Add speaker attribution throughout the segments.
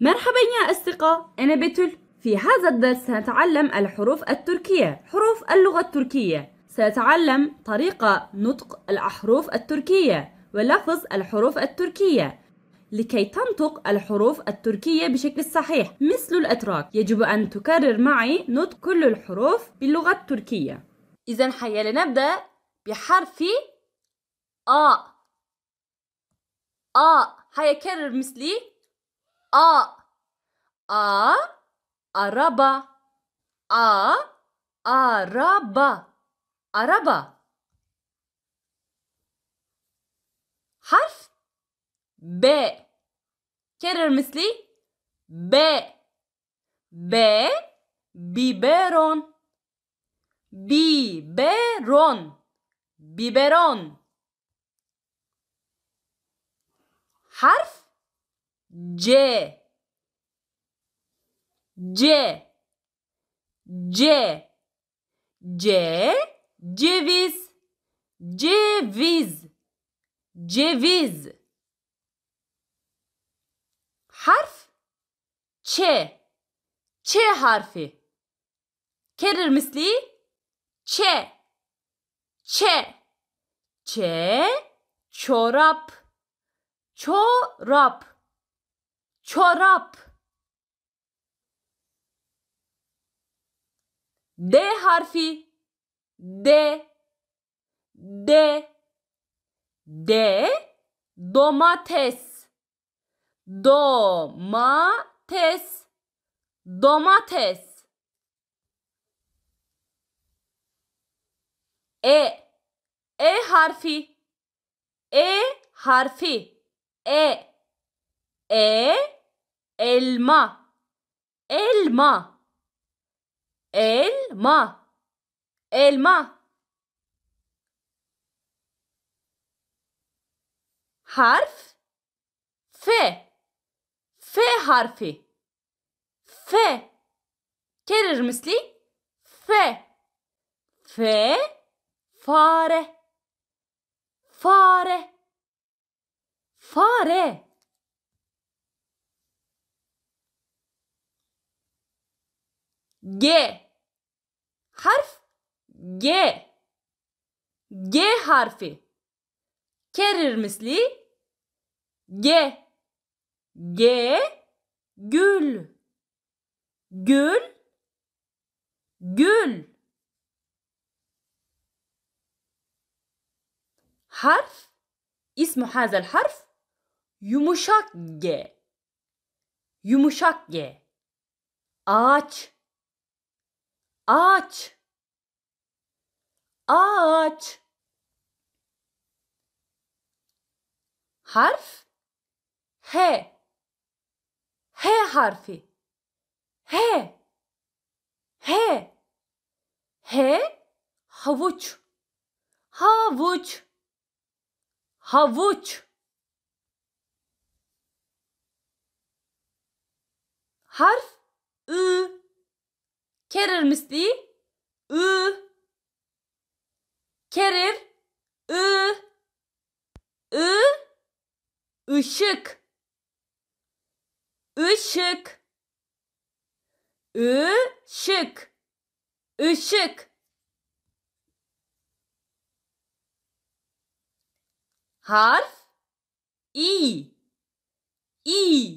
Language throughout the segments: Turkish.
Speaker 1: مرحبا يا أصدقاء أنا بتل في هذا الدرس سنتعلم الحروف التركية حروف اللغة التركية سنتعلم طريقة نطق الأحروف التركية ولفظ الحروف التركية لكي تنطق الحروف التركية بشكل صحيح مثل الأتراك يجب أن تكرر معي نطق كل الحروف باللغة التركية إذا حيا لنبدأ بحرف آ آ هيا كرر مثلي A A araba A araba araba harf B كرر مثلي B B biberon biberon biberon harf C C C C ceviz ceviz ceviz harf ç ç harfi kerir misli ç ç ç çorap çorap çorap D harfi D D D domates domates domates E E harfi E harfi E E elma elma elma elma harf f f harfi f كرر مثلي F, ف fare, fare, fare. G. Harf G. G harfi. Kerir misli G. G. Gül. Gül. Gül. حرف اسم هذا harf yumuşak G. Yumuşak G. Ağaç. Աչ Աչ Հարֆ Հե Հե հարֆի Հե Հե Հե հավուչ Հավուչ Հավուչ Հարֆ ը Kerir misli i Kerir i ı. Işık. Işık. Işık. Işık. Harf i. i.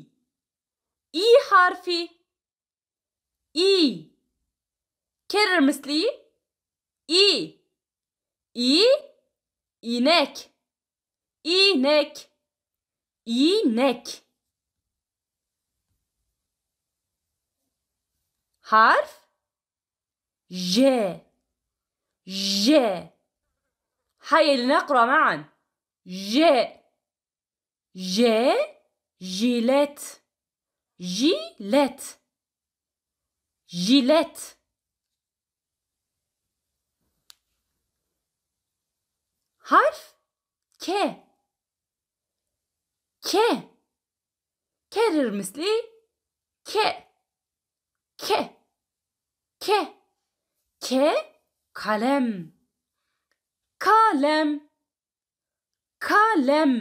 Speaker 1: i harfi i كرر مثلي إي إي إينك إينك إينك حرف ج ج هيا لنقرأ معا ج ج جيلات جيلات جيلات Harf K. K. Kerir misli K. K. K. K. Kalem. Kalem. Kalem.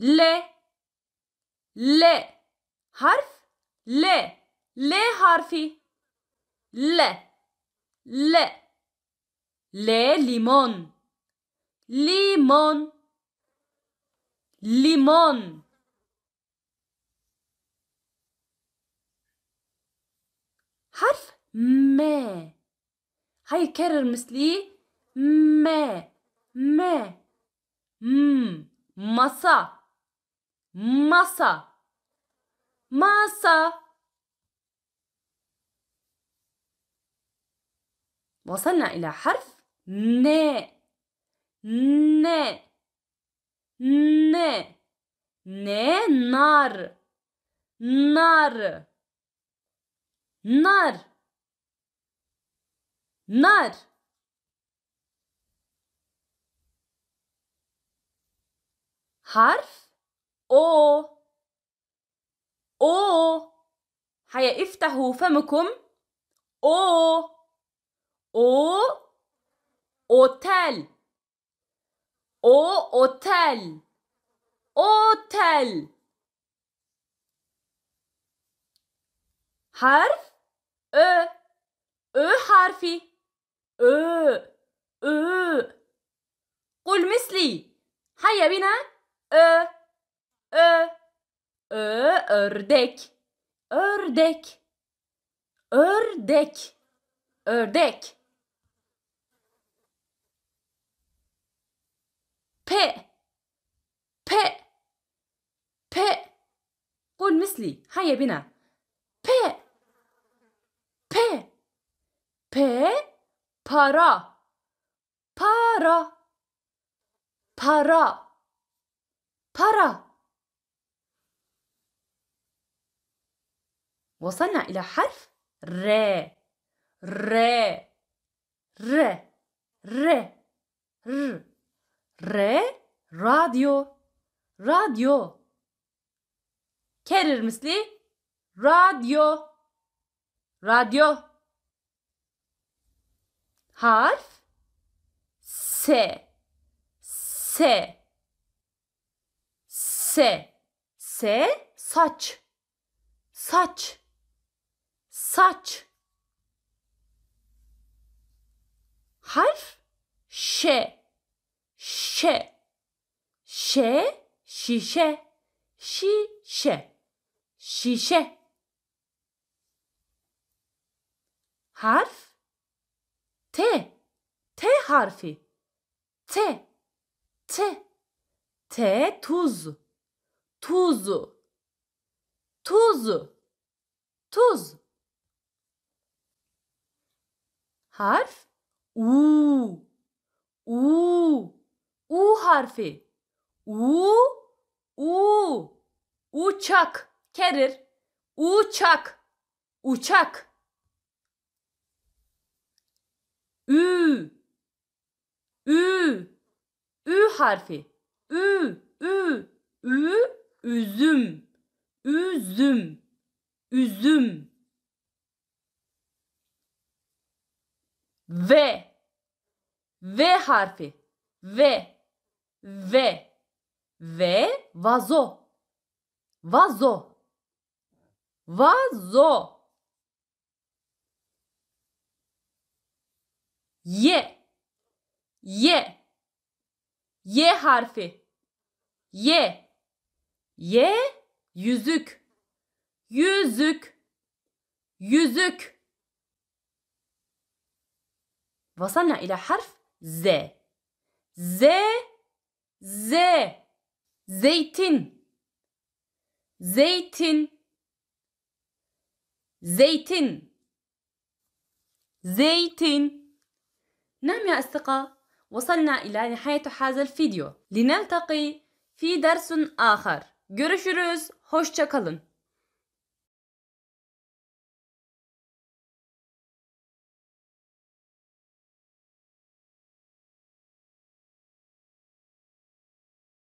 Speaker 1: L. L. Harf L. L harfi. ل ل ل ليمون ليمون ليمون حرف ما كرر مثلي ما ما م مصا مصا مصا وصلنا إلى حرف ن ن ن ن نار نار نار نار حرف أو أو هيا افتحوا فمكم أو O otel. O otel. Otel. Harf ö. Ö harfi. Ö. Ö. قل مثلي. هيا بنا. Ö. Ö. Ö ördek. Ördek. Ördek. Ördek. مثلي هيا بنا ب ب ب بارا بارا بارا بارا وصلنا إلى حرف ر ر ر ر ر ر راديو راديو Kerir misli radyo. Radyo. Harf S. S. S. S saç. Saç. Saç. Harf Ş. Ş. Ş şişe. Şişe. Şişe. Harf. T. T harfi. T. T. T tuz. tuz, tuz, Tuz. Harf. U. U. U harfi. U. U. Uçak. kerir Uçak. Uçak. Ü. Ü. Ü harfi. Ü. Ü. Ü. Üzüm. Üzüm. Üzüm. V. V harfi. V. V ve vazo. Vazo. Vazo. Ye. Ye. Ye harfi. Ye. Ye yüzük. Yüzük. Yüzük. وصلنا إلى حرف Z, Z, Z. زيتن زيتن زيتن زيتن نعم يا أصدقاء وصلنا إلى نهاية هذا الفيديو لنلتقي في درس آخر görüşürüz hoşçakalın